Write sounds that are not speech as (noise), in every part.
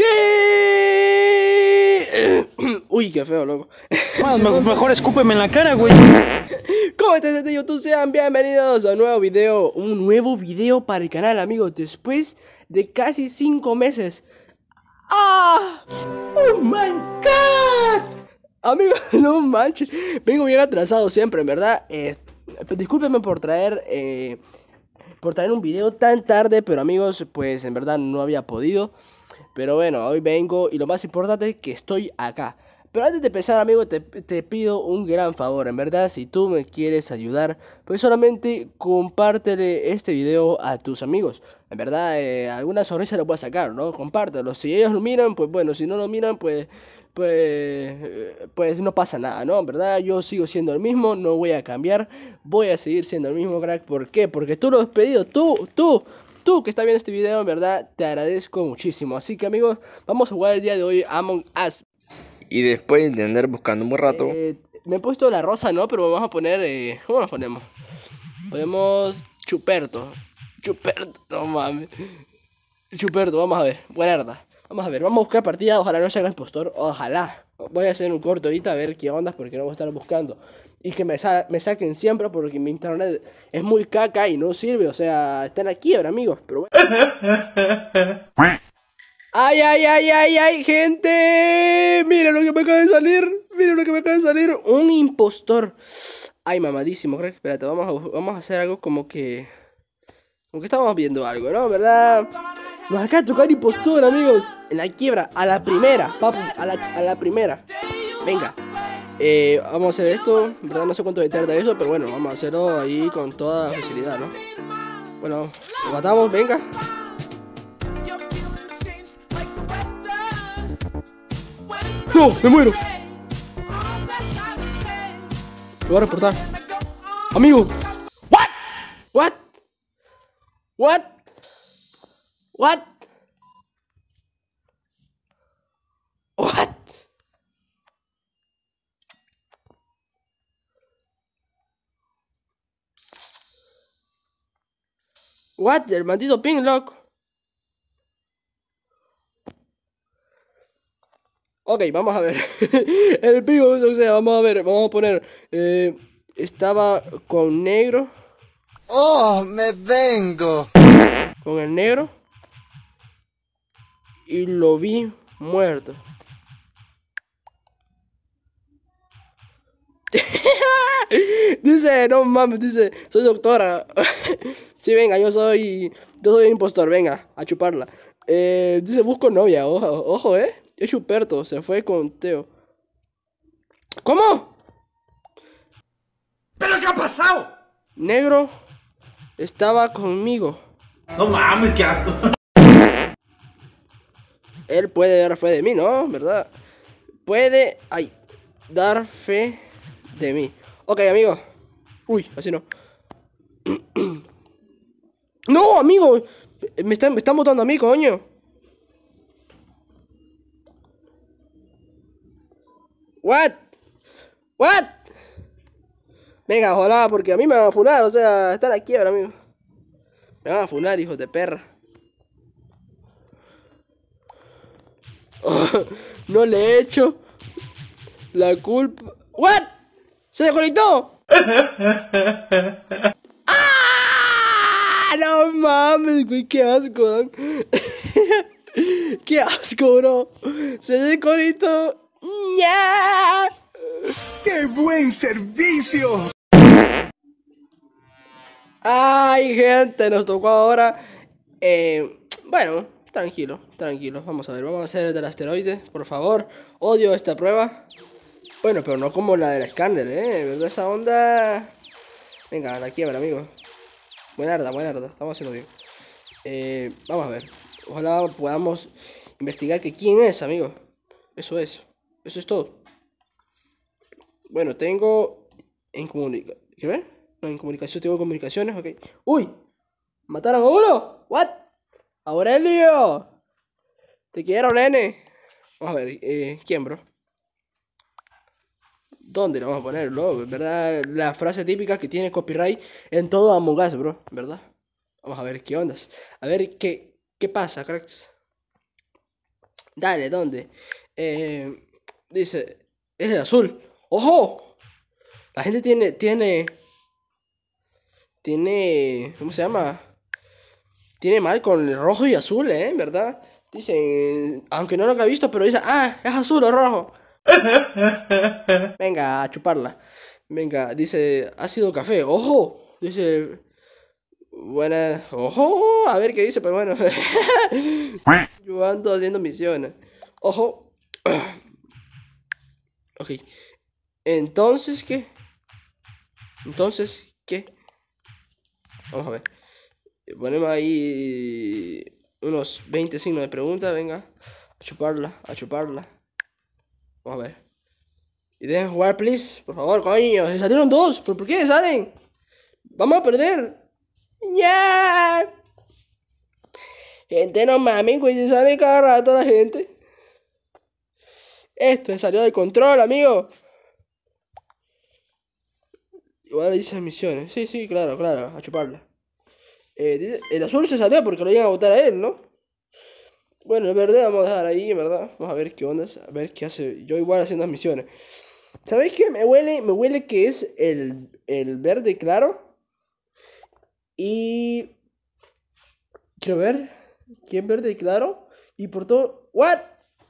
(coughs) Uy, qué feo, loco. (laughs) mejor escúpeme en la cara, güey. ¿Cómo estás de YouTube? Sean bienvenidos a un nuevo video. Un nuevo video para el canal, amigos. Después de casi 5 meses. ¡Ah! ¡Oh, my God! Amigos, (laughs) no manches. Vengo bien atrasado siempre, en verdad. Eh, pues, por traer... Eh, por traer un video tan tarde, pero amigos, pues en verdad no había podido. Pero bueno, hoy vengo y lo más importante es que estoy acá. Pero antes de empezar, amigo, te, pido un gran favor. En verdad, si tú me quieres ayudar, pues solamente compártele este video a tus amigos. En verdad, eh, alguna sonrisa lo puedes sacar, ¿no? Compártelo. Si ellos lo miran, pues bueno, si no lo miran, pues. Pues, eh, pues no pasa nada, ¿no? En verdad, yo sigo siendo el mismo, no voy a cambiar, voy a seguir siendo el mismo crack. ¿Por qué? Porque tú lo has pedido, tú, tú, Tú que estás viendo este video, en verdad, te agradezco muchísimo. Así que amigos, vamos a jugar el día de hoy Among Us. Y después de andar buscando un buen rato... Eh, me he puesto la rosa, ¿no? Pero vamos a poner... Eh, ¿Cómo nos ponemos? Ponemos Chuperto. Chuperto, no mames. Chuperto, vamos a ver. herda. Vamos a ver, vamos a buscar partida. Ojalá no el impostor. Ojalá. Voy a hacer un corto ahorita a ver qué onda porque no voy a estar buscando y que me, me saquen siempre porque mi internet es muy caca y no sirve. O sea, en aquí ahora, amigos. Pero (laughs) ¡Ay, ay, ay, ay, ay, gente! Miren lo que me acaba de salir! ¡Mira lo que me acaba de salir! ¡Un impostor! ¡Ay, mamadísimo, espera Espérate, vamos a, vamos a hacer algo como que... Como que estamos viendo algo, ¿no? ¿Verdad? Nos acaba de tocar impostor, amigos. En la quiebra, a la primera, papu, a la, a la primera. Venga. Eh, vamos a hacer esto, en verdad no sé cuánto tarda eso, pero bueno, vamos a hacerlo ahí con toda facilidad, ¿no? Bueno, lo matamos, venga. ¡No! ¡Me muero! Lo voy a reportar. ¡Amigo! ¿What? ¿What? ¿What? ¿What? What? El maldito loco Ok, vamos a ver. (laughs) el ping. sea, vamos a ver, vamos a poner. Eh, estaba con negro. ¡Oh, me vengo! Con el negro. Y lo vi muerto. (laughs) dice, no mames, dice, soy doctora. (laughs) Sí, venga, yo soy. Yo soy impostor, venga, a chuparla. Eh, dice, busco novia, ojo, ojo, eh. Es chuperto, se fue con Teo. ¿Cómo? ¿Pero qué ha pasado? Negro estaba conmigo. No mames, qué asco. (laughs) Él puede dar fe de mí, ¿no? ¿Verdad? Puede ay, dar fe de mí. Ok, amigo. Uy, así no. (clears throat) No, amigo. Me están, me están votando a mí, coño. What? What? Venga, ojalá, porque a mí me van a funar, o sea, estar aquí ahora amigo. Me van a funar, hijos de perra. (laughs) no le he hecho la culpa. ¿What? ¿Se desconectó? (laughs) no mames, qué asco, (laughs) qué asco, bro. Se el corito. ¡Ya! ¡Qué buen servicio! Ay, gente, nos tocó ahora. Eh, bueno, tranquilo, tranquilo. Vamos a ver, vamos a hacer el del asteroide, por favor. Odio esta prueba. Bueno, pero no como la del escáner, ¿eh? ¿Verdad? Esa onda... Venga, la quiebra, amigo. Buena buena herda, estamos haciendo bien. Eh, vamos a ver. Ojalá podamos investigar que quién es, amigo. Eso es. Eso es todo. Bueno, tengo en comunicación. ¿Qué ver? No, en comunicación tengo comunicaciones, ok. ¡Uy! ¡Mataron a uno! ¿What? ¡Aurelio! Te quiero, nene. Vamos a ver, eh, ¿quién, bro? ¿Dónde lo vamos a poner, bro? ¿Verdad? La frase típica que tiene copyright en todo Among Us, bro. ¿Verdad? Vamos a ver qué ondas. A ver qué, qué pasa, cracks. Dale, ¿dónde? Eh, dice, es el azul. ¡Ojo! La gente tiene, tiene, tiene, ¿cómo se llama? Tiene mal con el rojo y azul, ¿eh? ¿Verdad? Dicen, aunque no lo haya visto, pero dice, ah, es azul o rojo. (laughs) Venga, a chuparla. Venga, dice, ha sido café, ojo. Dice, buena, ojo, a ver qué dice, pero pues bueno. Yo (laughs) ando haciendo misiones. Ojo. (clears throat) Ok. Entonces, ¿qué? Entonces, ¿qué? Vamos a ver. Ponemos ahí unos 20 signos de pregunta, venga. A chuparla, a chuparla. Vamos a ver. Y dejen jugar, please. Por favor, coño. Se salieron dos. ¿Pero por qué salen? Vamos a perder. ¡Ya! Gente, no mames, güey. Se sale cada rato la gente. Esto se salió del control, amigo. Igual dice misiones. Sí, sí, claro, claro. A chuparla. Eh, el azul se salió porque lo iban a votar a él, ¿no? Bueno, el verde vamos a dejar ahí, verdad. Vamos a ver qué onda, a ver qué hace. Yo igual haciendo las misiones. ¿Sabéis qué? Me huele, me huele que es el, el verde claro. Y... Quiero ver. ¿Quién verde claro? Y por todo... ¿What?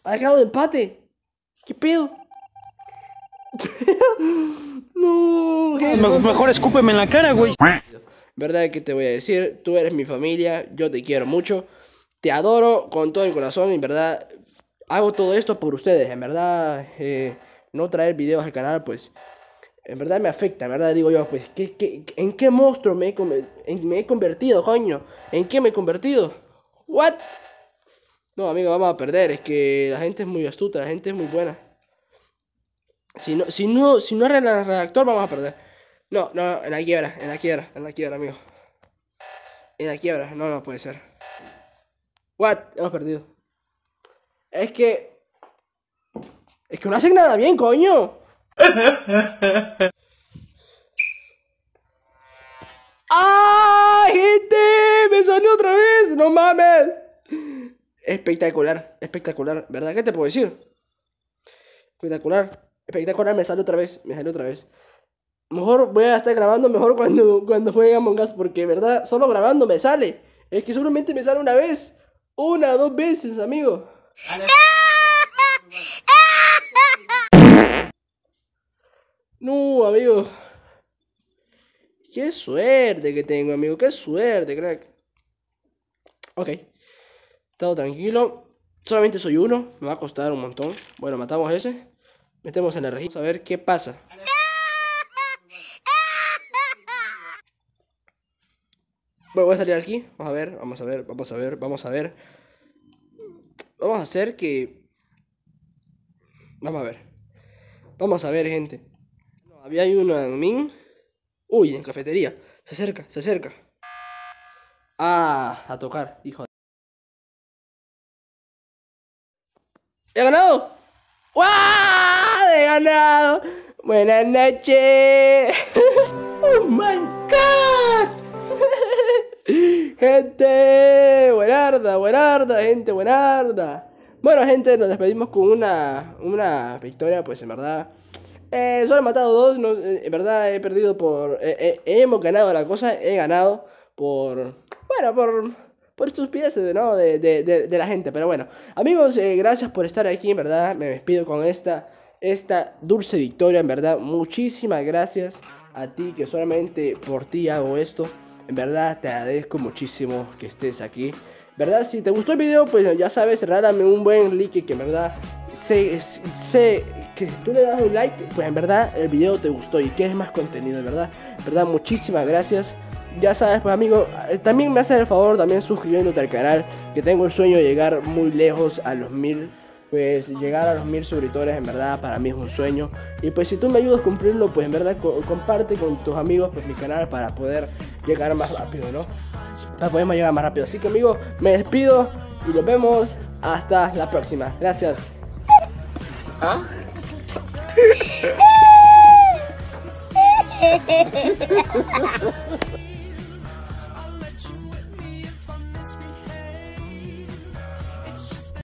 Ha llegado de empate. ¿Qué pedo? (laughs) no. mejor escúpeme en la cara, güey. ¿Verdad que te voy a decir? Tú eres mi familia, yo te quiero mucho. Te adoro con todo el corazón, en verdad. Hago todo esto por ustedes, en verdad. Eh, no traer videos al canal, pues. En verdad me afecta, en verdad digo yo, pues, en qué monstruo me he, me he convertido, coño? ¿En qué me he convertido? ¿What? No, amigo, vamos a perder. Es que la gente es muy astuta, la gente es muy buena. Si no, si no, si no redactor, vamos a perder. No, no, en la quiebra, en la quiebra, en la quiebra, amigo. En la quiebra, no, no puede ser. What? Hemos perdido. Es que. Es que no hacen nada bien, coño. (laughs) ¡Ay, gente! ¡Me salió otra vez! ¡No mames! Espectacular, espectacular. ¿Verdad qué te puedo decir? Espectacular, espectacular. Me sale otra vez, me sale otra vez. Mejor voy a estar grabando mejor cuando, cuando juegue Among Us, porque, ¿verdad? Solo grabando me sale. Es que solamente me sale una vez. Una, dos veces, amigo. No, amigo. Qué suerte que tengo, amigo. Qué suerte, crack. Ok. Todo tranquilo. Solamente soy uno. Me va a costar un montón. Bueno, matamos a ese. Metemos en la región. A ver qué pasa. Bueno, voy a salir aquí. Vamos a ver, vamos a ver, vamos a ver, vamos a ver. Vamos a hacer que... Vamos a ver. Vamos a ver, gente. No, había uno en min. Uy, en cafetería. Se acerca, se acerca. Ah, a tocar, hijo de... ¡He ganado! ¡Wow! ¡He ganado! Buenas noches. (laughs) ¡Oh, my God! Gente, buenarda, buenarda, gente, buenarda. Bueno, gente, nos despedimos con una, una victoria, pues en verdad. solo eh, he matado dos, eh, en verdad he perdido por. Eh, hemos ganado la cosa, he ganado por. Bueno, por. Por estupideces, ¿no? De, de, de, de la gente, pero bueno. Amigos, gracias por estar aquí, en verdad. Me despido con esta, esta dulce victoria, en verdad. Muchísimas gracias a ti, que solamente por ti hago esto. En verdad te agradezco muchísimo que estés aquí. ¿Verdad? Si te gustó el video, pues ya sabes, regálame un buen like que en verdad sé, sé que si tú le das un like, pues en verdad el video te gustó y quieres más contenido, verdad. ¿Verdad? Muchísimas gracias. Ya sabes, pues amigo, eh, también me hace el favor también suscribiéndote al canal, que tengo el sueño de llegar muy lejos a los mil pues llegar a los mil suscriptores en verdad para mí es un sueño. Y pues si tú me ayudas a cumplirlo, pues en verdad comparte con tus amigos pues mi canal para poder llegar más rápido, ¿no? Para poder llegar más rápido. Así que amigos, me despido y nos vemos hasta la próxima. Gracias. ¿Ah? (laughs)